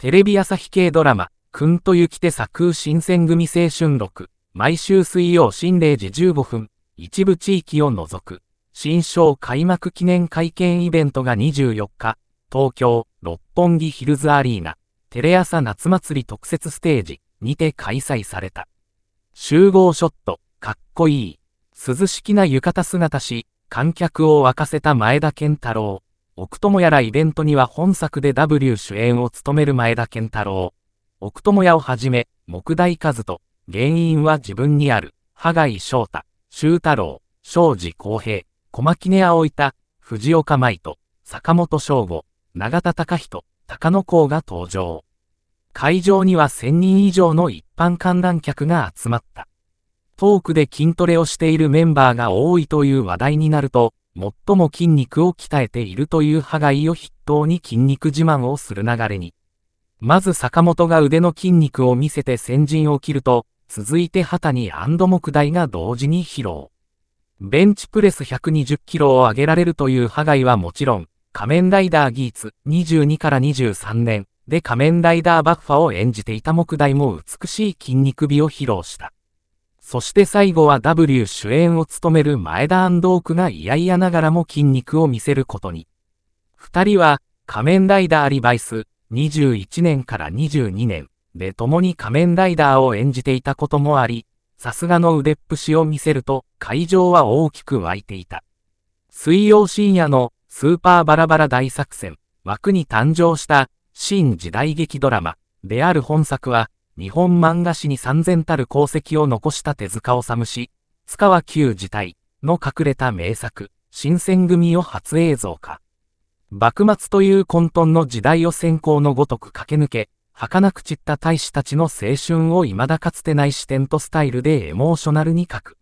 テレビ朝日系ドラマ、くんと雪手作空新選組青春録、毎週水曜新0時15分、一部地域を除く、新章開幕記念会見イベントが24日、東京、六本木ヒルズアリーナ、テレ朝夏祭り特設ステージにて開催された。集合ショット、かっこいい。涼しきな浴衣姿し、観客を沸かせた前田健太郎。奥友やらイベントには本作で W 主演を務める前田健太郎、奥友やをはじめ、木大和と、原因は自分にある、羽貝翔太、周太郎、庄司公平、小牧根葵田、藤岡舞と、坂本翔吾、永田隆人、高野公が登場。会場には1000人以上の一般観覧客が集まった。トークで筋トレをしているメンバーが多いという話題になると、最も筋肉を鍛えているという歯がいを筆頭に筋肉自慢をする流れに。まず坂本が腕の筋肉を見せて先陣を切ると、続いて旗に木台が同時に披露。ベンチプレス120キロを上げられるというハガはもちろん、仮面ライダーギーツ22から23年で仮面ライダーバッファを演じていた木台も美しい筋肉美を披露した。そして最後は W 主演を務める前田安藤が嫌々ながらも筋肉を見せることに。二人は、仮面ライダーリバイス、21年から22年で共に仮面ライダーを演じていたこともあり、さすがの腕っぷしを見せると会場は大きく湧いていた。水曜深夜のスーパーバラバラ大作戦枠に誕生した新時代劇ドラマである本作は日本漫画史に三千たる功績を残した手塚治虫塚は旧時体の隠れた名作、新選組を初映像化。幕末という混沌の時代を先行のごとく駆け抜け、儚く散った大使たちの青春を未だかつてない視点とスタイルでエモーショナルに書く。